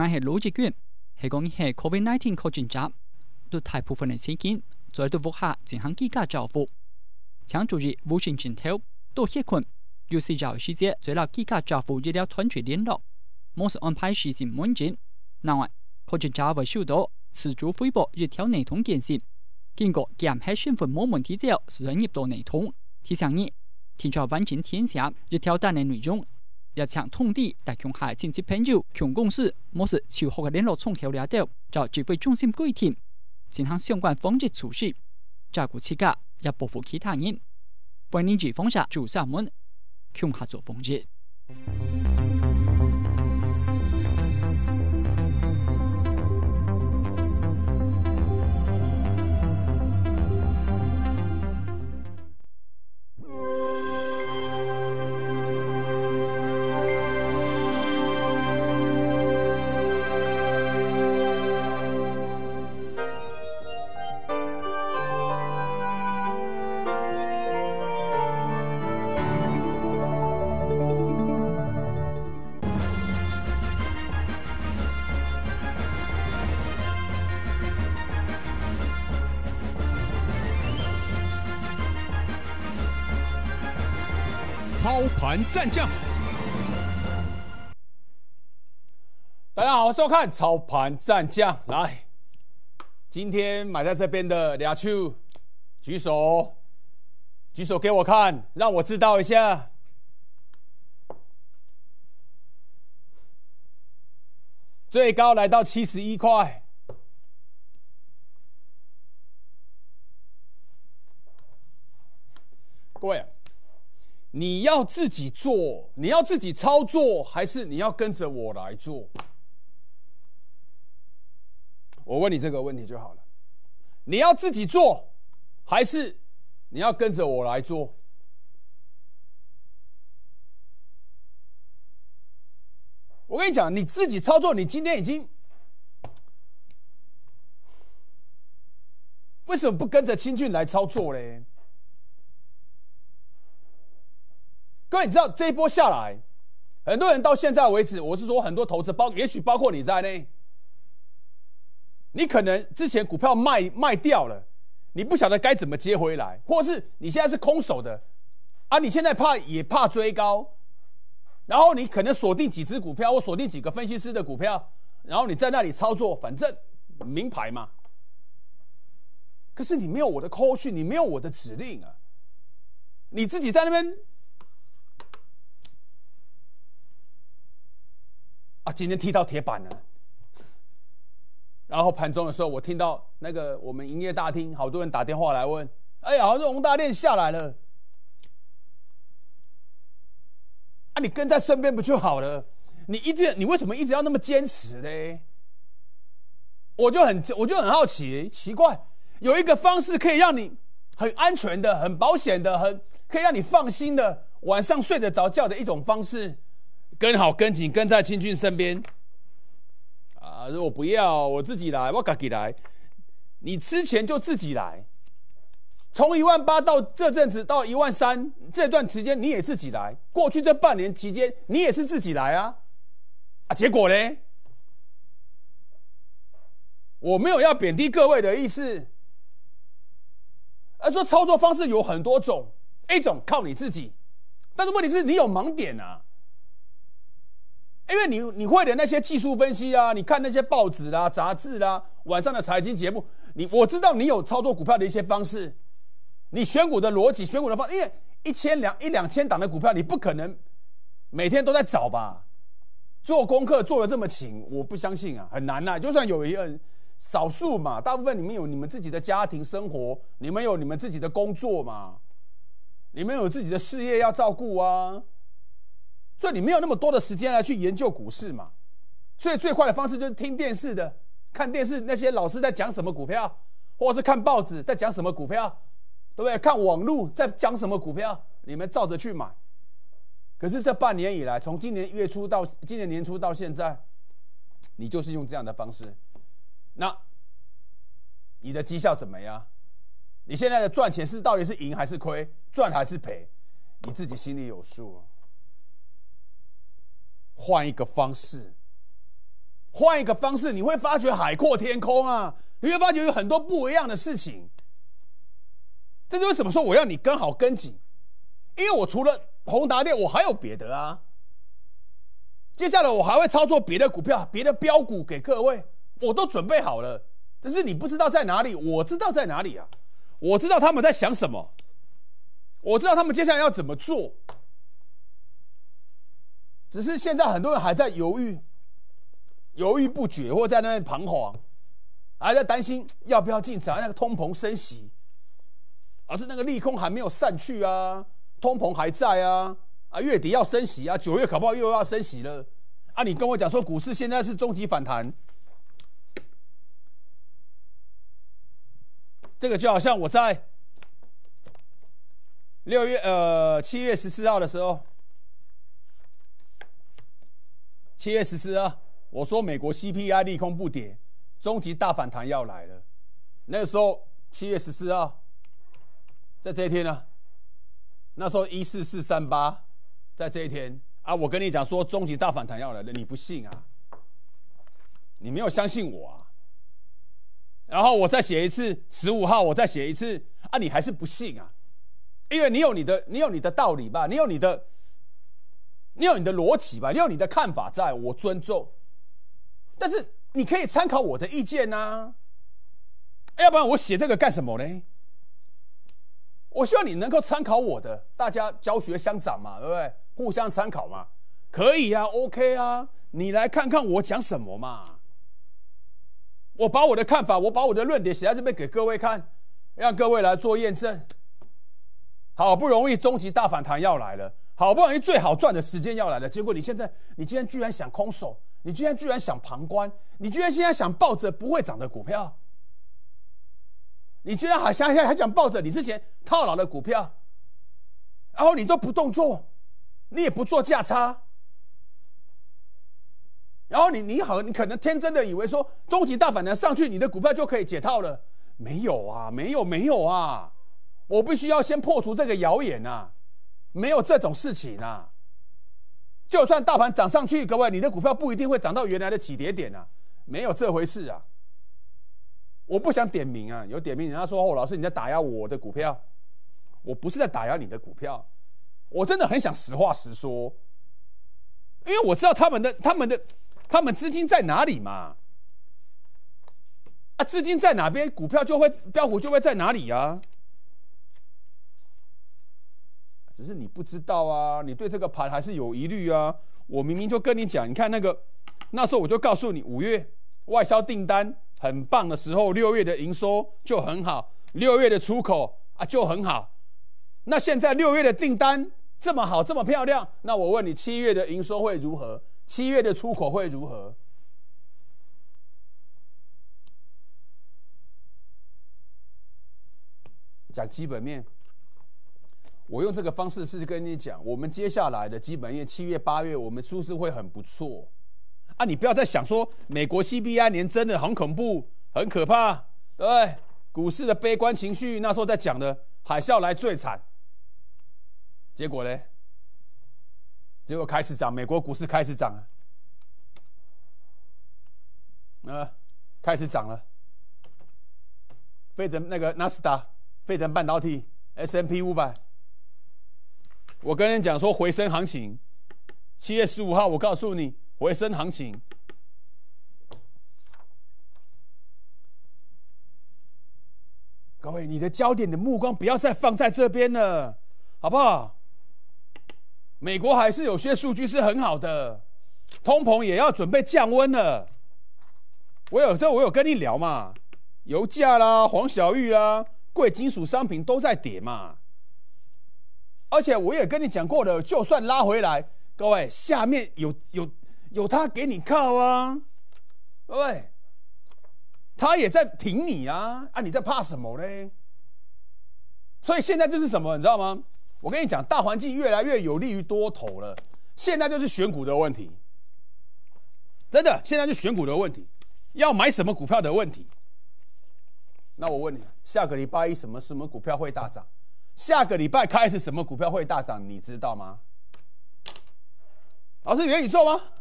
那些逻辑卷，是讲一些 COVID-19 确诊者，绝大部分的现金在对福厦进行居家交付，前注意无形镜头多些困，有时找时间做了居家照护一条团队联络，马上安排实行满前。另外，确诊者未收到自主汇报一条内通短信，经过核实身份无问题之后，是然接到内通，提醒你，请你完成填写一条单的内容。一旦通地，大强海亲戚朋友、强公司，或是受害嘅联络窗口了聊，就指挥中心规定，进行相关防治措施，照顾自家，也保护其他人。本人是防疫助厦门，强化做防疫。盘战将，大家好，欢收看《操盘战将》。来，今天买在这边的俩球，举手，举手给我看，让我知道一下，最高来到七十一块，过呀。你要自己做，你要自己操作，还是你要跟着我来做？我问你这个问题就好了。你要自己做，还是你要跟着我来做？我跟你讲，你自己操作，你今天已经为什么不跟着清俊来操作嘞？各位，你知道这一波下来，很多人到现在为止，我是说很多投资包也许包括你在内，你可能之前股票卖卖掉了，你不晓得该怎么接回来，或是你现在是空手的啊，你现在怕也怕追高，然后你可能锁定几只股票，或锁定几个分析师的股票，然后你在那里操作，反正名牌嘛，可是你没有我的口讯，你没有我的指令啊，你自己在那边。啊，今天踢到铁板了。然后盘中的时候，我听到那个我们营业大厅好多人打电话来问：“哎呀，像龙大练下来了。”啊，你跟在身边不就好了？你一直，你为什么一直要那么坚持呢？”我就很，我就很好奇，奇怪，有一个方式可以让你很安全的、很保险的、很可以让你放心的晚上睡得着觉的一种方式。跟好，跟紧跟在清俊身边啊！我不要，我自己来，我自己来。你之前就自己来，从一万八到这阵子到一万三这段时间，你也自己来。过去这半年期间，你也是自己来啊！啊，结果呢？我没有要贬低各位的意思。啊，说操作方式有很多种，一种靠你自己，但是问题是，你有盲点啊。因为你你会的那些技术分析啊，你看那些报纸啦、杂志啦，晚上的财经节目，你我知道你有操作股票的一些方式，你选股的逻辑、选股的方，因为一千两一两千档的股票，你不可能每天都在找吧？做功课做的这么勤，我不相信啊，很难呐。就算有一个少数嘛，大部分你们有你们自己的家庭生活，你们有你们自己的工作嘛，你们有自己的事业要照顾啊。所以你没有那么多的时间来去研究股市嘛，所以最快的方式就是听电视的、看电视那些老师在讲什么股票，或者是看报纸在讲什么股票，对不对？看网络在讲什么股票，你们照着去买。可是这半年以来，从今年一月初到今年年初到现在，你就是用这样的方式，那你的绩效怎么样？你现在的赚钱是到底是赢还是亏，赚还是赔？你自己心里有数啊。换一个方式，换一个方式，你会发觉海阔天空啊！你会发觉有很多不一样的事情。这就是什么说，我要你跟好跟紧，因为我除了宏达电，我还有别的啊。接下来我还会操作别的股票、别的标股给各位，我都准备好了。只是你不知道在哪里，我知道在哪里啊！我知道他们在想什么，我知道他们接下来要怎么做。只是现在很多人还在犹豫、犹豫不决，或在那边彷徨，还在担心要不要进场。那个通膨升息，而是那个利空还没有散去啊，通膨还在啊，啊，月底要升息啊，九月搞不好又要升息了啊！你跟我讲说股市现在是终极反弹，这个就好像我在六月呃七月十四号的时候。七月十四啊，我说美国 CPI 利空不跌，终极大反弹要来了。那个时候七月十四号，在这一天呢，那时候一四四三八，在这一天啊，我跟你讲说终极大反弹要来了，你不信啊？你没有相信我啊？然后我再写一次十五号，我再写一次啊，你还是不信啊？因为你有你的，你有你的道理吧，你有你的。你有你的逻辑吧，你有你的看法，在我尊重。但是你可以参考我的意见啊，要不然我写这个干什么呢？我希望你能够参考我的，大家教学相长嘛，对不对？互相参考嘛，可以啊，OK 啊，你来看看我讲什么嘛。我把我的看法，我把我的论点写在这边给各位看，让各位来做验证。好不容易终极大反弹要来了。好不容易最好赚的时间要来了，结果你现在，你今天居然想空手，你今天居然想旁观，你居然现在想抱着不会涨的股票，你居然还想还还想抱着你之前套牢的股票，然后你都不动作，你也不做价差，然后你你好，你可能天真的以为说终极大反弹上去，你的股票就可以解套了，没有啊，没有没有啊，我必须要先破除这个谣言啊。没有这种事情啊！就算大盘涨上去，各位，你的股票不一定会涨到原来的起跌点啊，没有这回事啊！我不想点名啊，有点名人家说哦，老师你在打压我的股票，我不是在打压你的股票，我真的很想实话实说，因为我知道他们的、他们的、他们资金在哪里嘛，啊，资金在哪边，股票就会标股就会在哪里呀。只是你不知道啊，你对这个盘还是有疑虑啊。我明明就跟你讲，你看那个那时候我就告诉你，五月外销订单很棒的时候，六月的营收就很好，六月的出口啊就很好。那现在六月的订单这么好这么漂亮，那我问你，七月的营收会如何？七月的出口会如何？讲基本面。我用这个方式是跟你讲，我们接下来的基本面，七月、八月，我们数字会很不错啊！你不要再想说美国 CPI 年真的很恐怖、很可怕，对股市的悲观情绪那时候在讲的海啸来最惨，结果呢？结果开始涨，美国股市开始涨了啊！开始涨了，费城那个纳斯达，费城半导体 S M P 五百。我跟人讲说回升行情，七月十五号我告诉你回升行情。各位，你的焦点的目光不要再放在这边了，好不好？美国还是有些数据是很好的，通膨也要准备降温了。我有这，我有跟你聊嘛，油价啦、黄小玉啦、贵金属商品都在跌嘛。而且我也跟你讲过了，就算拉回来，各位下面有有有他给你靠啊，各位，他也在挺你啊，啊，你在怕什么嘞？所以现在就是什么，你知道吗？我跟你讲，大环境越来越有利于多头了，现在就是选股的问题，真的，现在就选股的问题，要买什么股票的问题。那我问你，下个礼拜一什么什么股票会大涨？下个礼拜开始，什么股票会大涨？你知道吗？老师，元宇宙吗？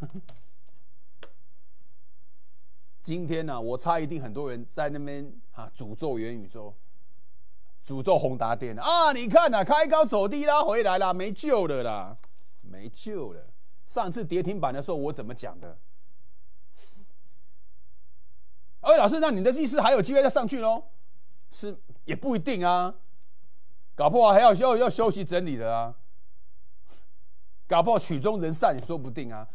今天呢，我猜一定很多人在那边啊，诅咒元宇宙，诅咒宏达电啊！你看呐，开高走低啦，回来了，没救了啦，没救了。上次跌停板的时候，我怎么讲的？哎，老师，那你的意思还有机会再上去喽？是也不一定啊。搞不好还要要要休息整理的啊，搞不好曲终人散也说不定啊。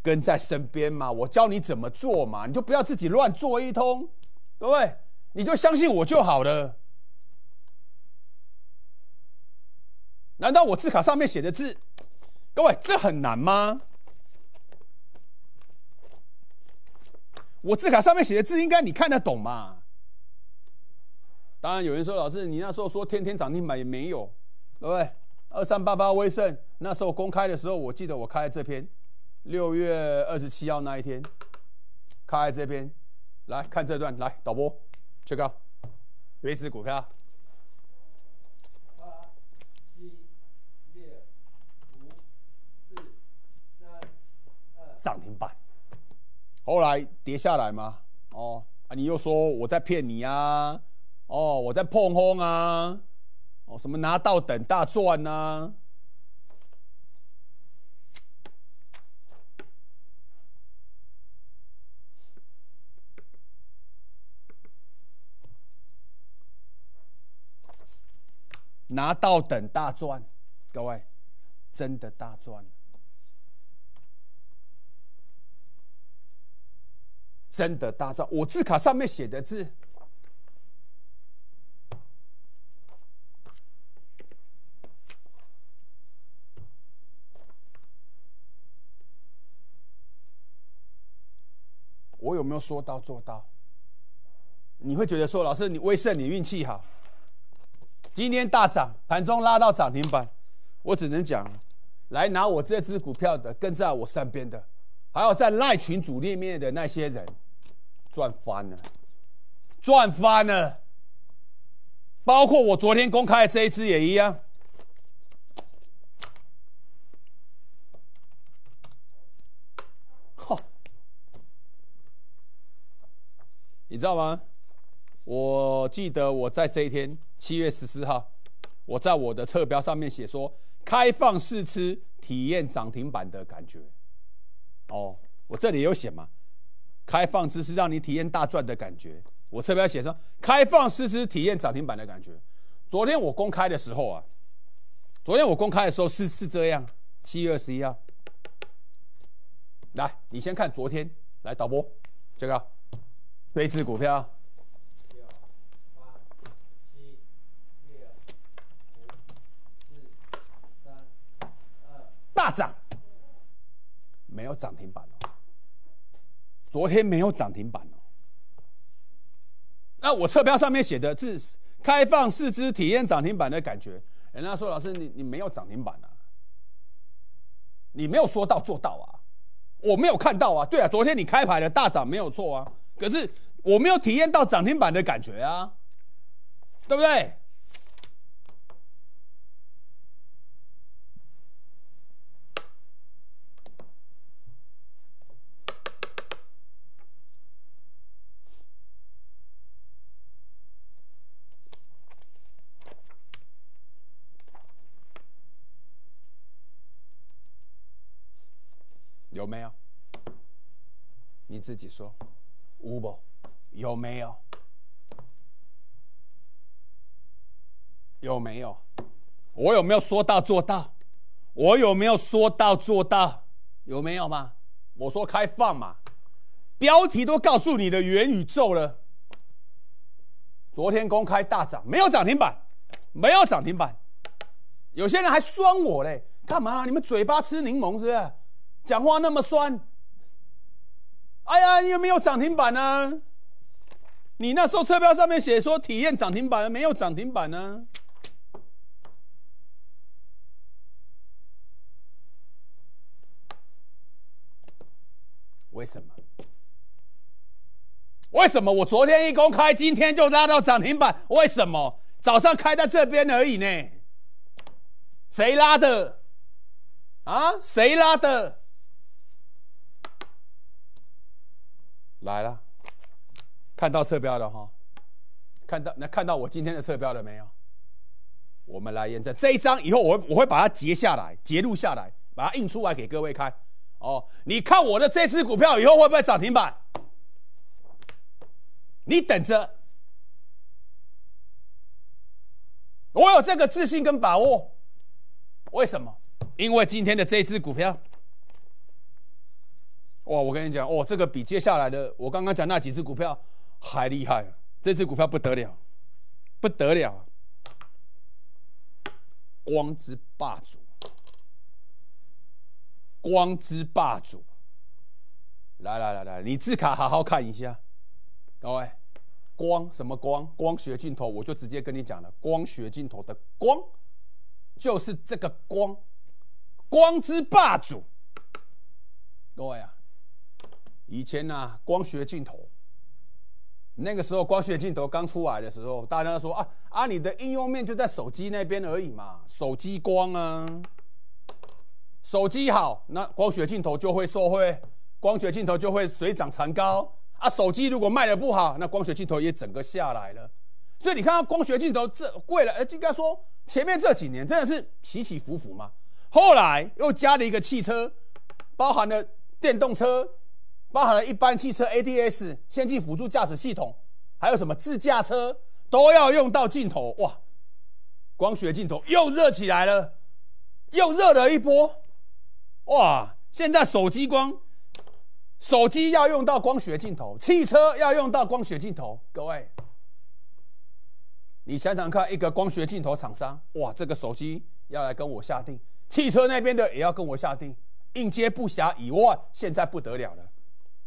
跟在身边嘛，我教你怎么做嘛，你就不要自己乱做一通，各位，你就相信我就好了。难道我字卡上面写的字，各位这很难吗？我字卡上面写的字应该你看得懂嘛？当然有人说，老师，你那时候说天天涨停板也没有，对不对？二三八八威盛那时候公开的时候，我记得我开在这篇，六月二十七号那一天开在这篇，来看这段，来导播，切高，维持股票，八七六五四三二涨停板，后来跌下来嘛，哦啊，你又说我在骗你啊？哦，我在碰风啊！哦，什么拿到等大赚啊。拿到等大赚，各位，真的大赚，真的大赚！我字卡上面写的字。有没有说到做到？你会觉得说，老师你威盛你运气好，今天大涨，盘中拉到涨停板，我只能讲，来拿我这支股票的，跟在我身边的，还有在赖群主里面的那些人，赚翻了，赚翻了，包括我昨天公开的这一支也一样。你知道吗？我记得我在这一天，七月十四号，我在我的侧标上面写说，开放试吃，体验涨停板的感觉。哦，我这里有写吗？开放试吃，让你体验大赚的感觉。我侧标写说，开放试吃，体验涨停板的感觉。昨天我公开的时候啊，昨天我公开的时候是是这样，七月二十一号。来，你先看昨天，来导播，这个。这似股票，大涨，没有涨停板哦。昨天没有涨停板哦。那我车标上面写的是开放四肢体验涨停板的感觉，人家说老师你你没有涨停板啊，你没有说到做到啊，我没有看到啊，对啊，昨天你开牌了大涨没有错啊。可是我没有体验到涨停板的感觉啊，对不对？有没有？你自己说。有本，有没有？有没有？我有没有说到做到？我有没有说到做到？有没有吗？我说开放嘛，标题都告诉你的元宇宙了。昨天公开大涨，没有涨停板，没有涨停板。有些人还酸我嘞，干嘛？你们嘴巴吃柠檬是不是？讲话那么酸？哎呀，你有没有涨停板呢？你那时候车标上面写说体验涨停板，没有涨停板呢？为什么？为什么我昨天一公开，今天就拉到涨停板？为什么早上开在这边而已呢？谁拉的？啊，谁拉的？来了，看到测标了哈，看到那看到我今天的测标了没有？我们来验证这一张，以后我我会把它截下来，截录下来，把它印出来给各位看。哦，你看我的这只股票以后会不会涨停板？你等着，我有这个自信跟把握。为什么？因为今天的这只股票。哇！我跟你讲，哦，这个比接下来的我刚刚讲那几只股票还厉害，这只股票不得了，不得了！光之霸主，光之霸主，来来来来，你字卡好好看一下，各位，光什么光？光学镜头，我就直接跟你讲了，光学镜头的光就是这个光，光之霸主，各位啊。以前呢，光学镜头，那个时候光学镜头刚出来的时候，大家说啊，啊，你的应用面就在手机那边而已嘛，手机光啊，手机好，那光学镜头就会受惠，光学镜头就会水涨船高啊。手机如果卖的不好，那光学镜头也整个下来了。所以你看到光学镜头这贵了，应该说前面这几年真的是起起伏伏嘛。后来又加了一个汽车，包含了电动车。包含了一般汽车 ADS 先进辅助驾驶系统，还有什么自驾车都要用到镜头哇，光学镜头又热起来了，又热了一波哇！现在手机光，手机要用到光学镜头，汽车要用到光学镜头，各位，你想想看，一个光学镜头厂商哇，这个手机要来跟我下定，汽车那边的也要跟我下定，应接不暇。以外，现在不得了了。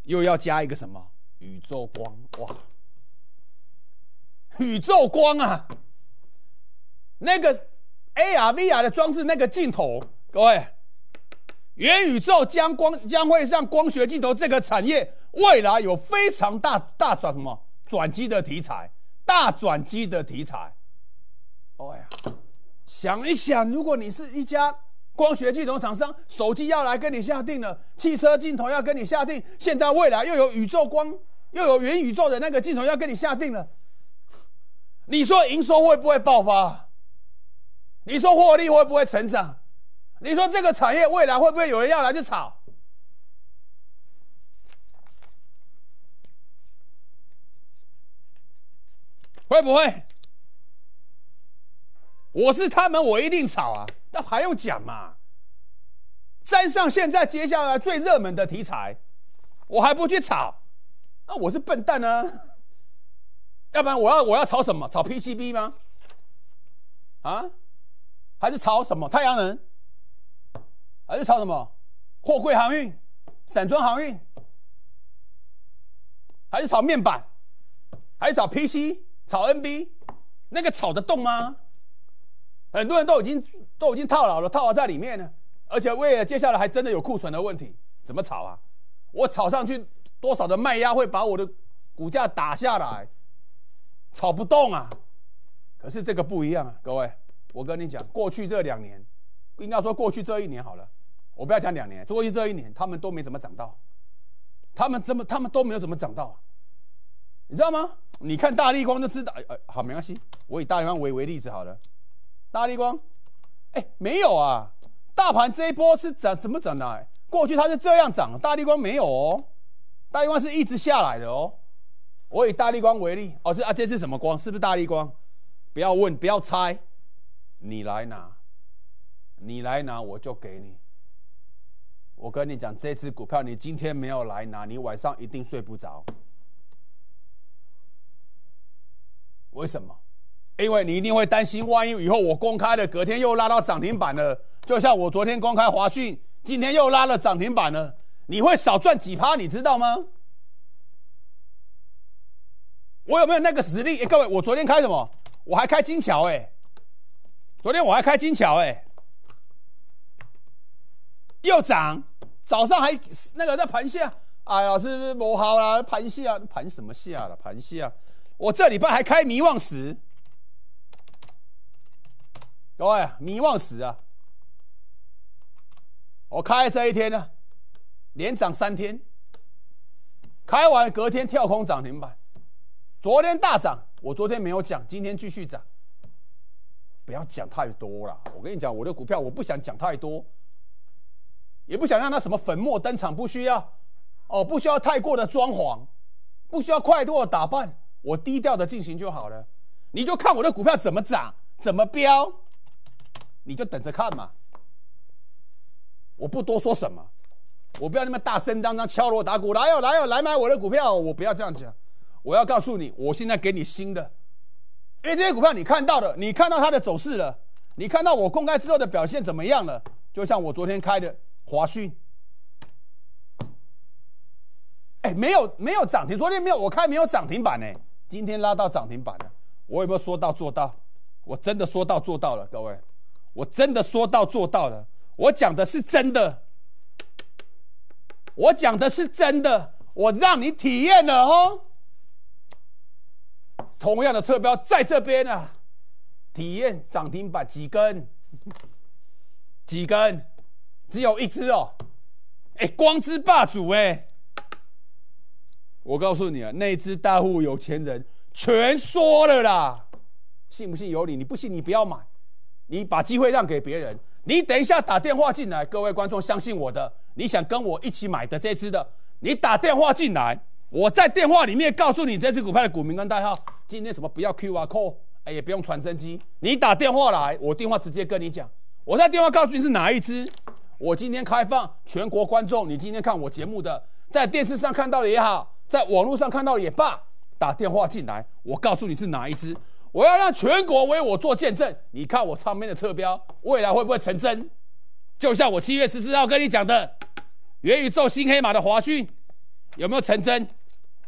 又要加一个什么宇宙光哇？宇宙光啊！那个 AR VR 的装置那个镜头，各位，元宇宙将光将会让光学镜头这个产业未来有非常大大转什么转机的题材，大转机的题材。哎呀，想一想，如果你是一家。光学镜头厂商，手机要来跟你下定了，汽车镜头要跟你下定，现在未来又有宇宙光，又有元宇宙的那个镜头要跟你下定了。你说营收会不会爆发？你说获利会不会成长？你说这个产业未来会不会有人要来去炒？会不会？我是他们，我一定炒啊！那还用讲嘛？沾上现在接下来最热门的题材，我还不去炒，那我是笨蛋呢？要不然我要我要炒什么？炒 PCB 吗？啊？还是炒什么？太阳能？还是炒什么？货柜航运？散装航运？还是炒面板？还是炒 PC？炒 NB？那个炒得动吗？很多人都已经都已经套牢了，套牢在里面呢。而且为了接下来还真的有库存的问题，怎么炒啊？我炒上去多少的卖压会把我的股价打下来，炒不动啊。可是这个不一样啊，各位，我跟你讲，过去这两年，应该说过去这一年好了，我不要讲两年，过去这一年他们都没怎么涨到，他们怎么他们都没有怎么涨到，你知道吗？你看大立光就知道，哎，哎，好没关系，我以大立光为为例子好了。大立光，哎，没有啊！大盘这一波是涨怎么涨的？哎，过去它是这样涨，大立光没有哦，大立光是一直下来的哦。我以大立光为例，哦，是啊这是什么光？是不是大立光？不要问，不要猜，你来拿，你来拿我就给你。我跟你讲，这只股票你今天没有来拿，你晚上一定睡不着。为什么？因为你一定会担心，万一以后我公开了，隔天又拉到涨停板了，就像我昨天公开华讯，今天又拉了涨停板了，你会少赚几趴，你知道吗？我有没有那个实力？哎，各位，我昨天开什么？我还开金桥哎，昨天我还开金桥哎，又涨，早上还那个在盘下，哎，老师不好了，盘下盘什么下了？盘下，我这礼拜还开迷望石。各位，你忘死啊！我开这一天呢，连涨三天。开完隔天跳空涨停板，昨天大涨，我昨天没有讲，今天继续涨。不要讲太多了，我跟你讲，我的股票我不想讲太多，也不想让它什么粉墨登场，不需要哦，不需要太过的装潢，不需要快多的打扮，我低调的进行就好了。你就看我的股票怎么涨，怎么飙。你就等着看嘛！我不多说什么，我不要那么大声当当敲锣打鼓，来哟来哟来买我的股票！我不要这样讲，我要告诉你，我现在给你新的。为这些股票你看到了，你看到它的走势了，你看到我公开之后的表现怎么样了？就像我昨天开的华讯，哎，没有没有涨停，昨天没有我开没有涨停板呢，今天拉到涨停板了，我有没有说到做到？我真的说到做到了，各位。我真的说到做到了，我讲的是真的，我讲的是真的，我让你体验了哦。同样的侧标在这边呢，体验涨停板几根？几根？只有一只哦。哎，光之霸主哎，我告诉你啊，那只大户有钱人全说了啦，信不信由你，你不信你不要买。你把机会让给别人，你等一下打电话进来，各位观众相信我的，你想跟我一起买的这只的，你打电话进来，我在电话里面告诉你这只股票的股民跟代号。今天什么不要 Q R code，哎，也不用传真机，你打电话来，我电话直接跟你讲，我在电话告诉你是哪一只。我今天开放全国观众，你今天看我节目的，在电视上看到的也好，在网络上看到也罢，打电话进来，我告诉你是哪一只。我要让全国为我做见证，你看我上面的车标，未来会不会成真？就像我七月十四号跟你讲的，元宇宙新黑马的华讯，有没有成真？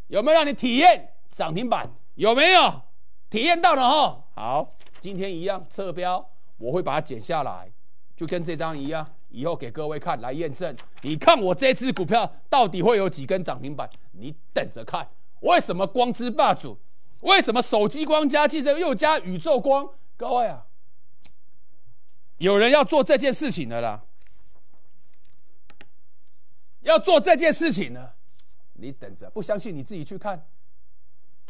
有没有让你体验涨停板？有没有体验到了哈？好，今天一样车标，我会把它剪下来，就跟这张一样，以后给各位看来验证。你看我这只股票到底会有几根涨停板？你等着看。为什么光之霸主？为什么手机光加汽车又加宇宙光？各位啊，有人要做这件事情的啦。要做这件事情呢，你等着，不相信你自己去看，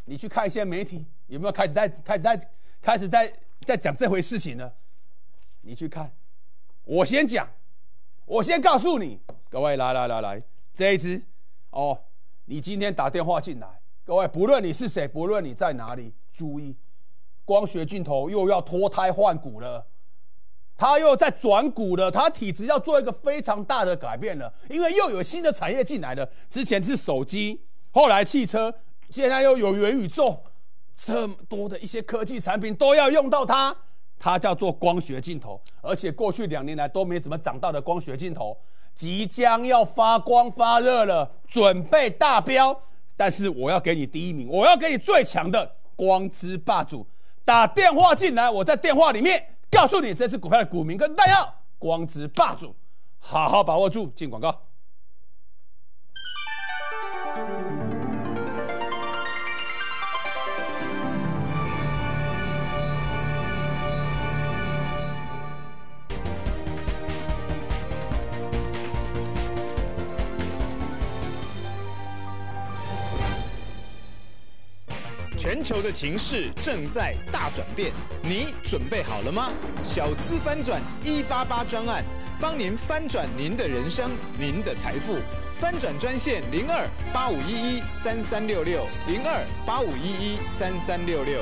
你去看一些媒体有没有开始在开始在开始在在讲这回事情呢？你去看，我先讲，我先告诉你，各位来来来来，这一支哦，你今天打电话进来。各位，不论你是谁，不论你在哪里，注意，光学镜头又要脱胎换骨了，它又在转股了，它体质要做一个非常大的改变了，因为又有新的产业进来了，之前是手机，后来汽车，现在又有元宇宙，这么多的一些科技产品都要用到它，它叫做光学镜头，而且过去两年来都没怎么涨到的光学镜头，即将要发光发热了，准备大标。但是我要给你第一名，我要给你最强的光之霸主打电话进来，我在电话里面告诉你这次股票的股民跟弹药，光之霸主，好好把握住。进广告。全球的情势正在大转变，你准备好了吗？小资翻转一八八专案，帮您翻转您的人生，您的财富。翻转专线零二八五一一三三六六零二八五一一三三六六。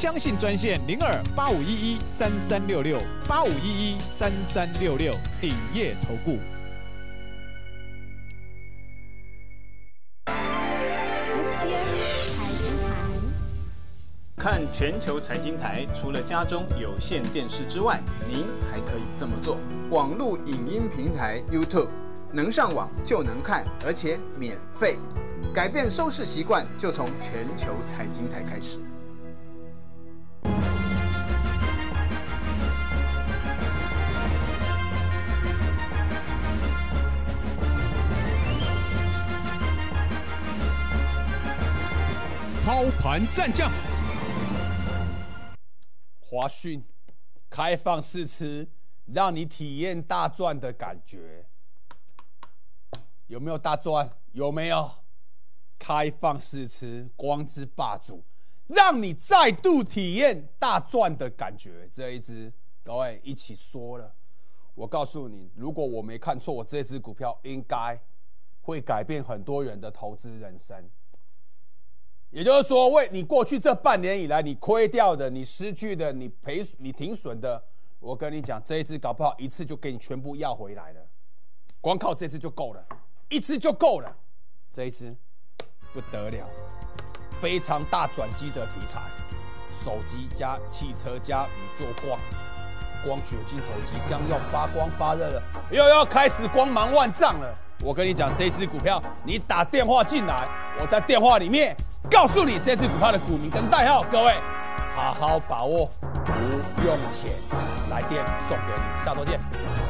相信专线零二八五一一三三六六八五一一三三六六鼎业投顾。看全球财经台，除了家中有线电视之外，您还可以这么做：网络影音平台 YouTube，能上网就能看，而且免费。改变收视习惯，就从全球财经台开始。操盘战将，华讯开放试吃，让你体验大赚的感觉。有没有大赚？有没有？开放试吃，光之霸主，让你再度体验大赚的感觉。这一支，各位一起说了。我告诉你，如果我没看错，我这支股票应该会改变很多人的投资人生。也就是说，为你过去这半年以来你亏掉的、你失去的、你赔、你停损的，我跟你讲，这一次搞不好一次就给你全部要回来了，光靠这次就够了，一次就够了，这一次不得了，非常大转机的题材，手机加汽车加宇宙光，光学镜头即将要发光发热了，又要开始光芒万丈了。我跟你讲，这只股票，你打电话进来，我在电话里面告诉你这只股票的股名跟代号。各位，好好把握，不用钱，来电送给你，下周见。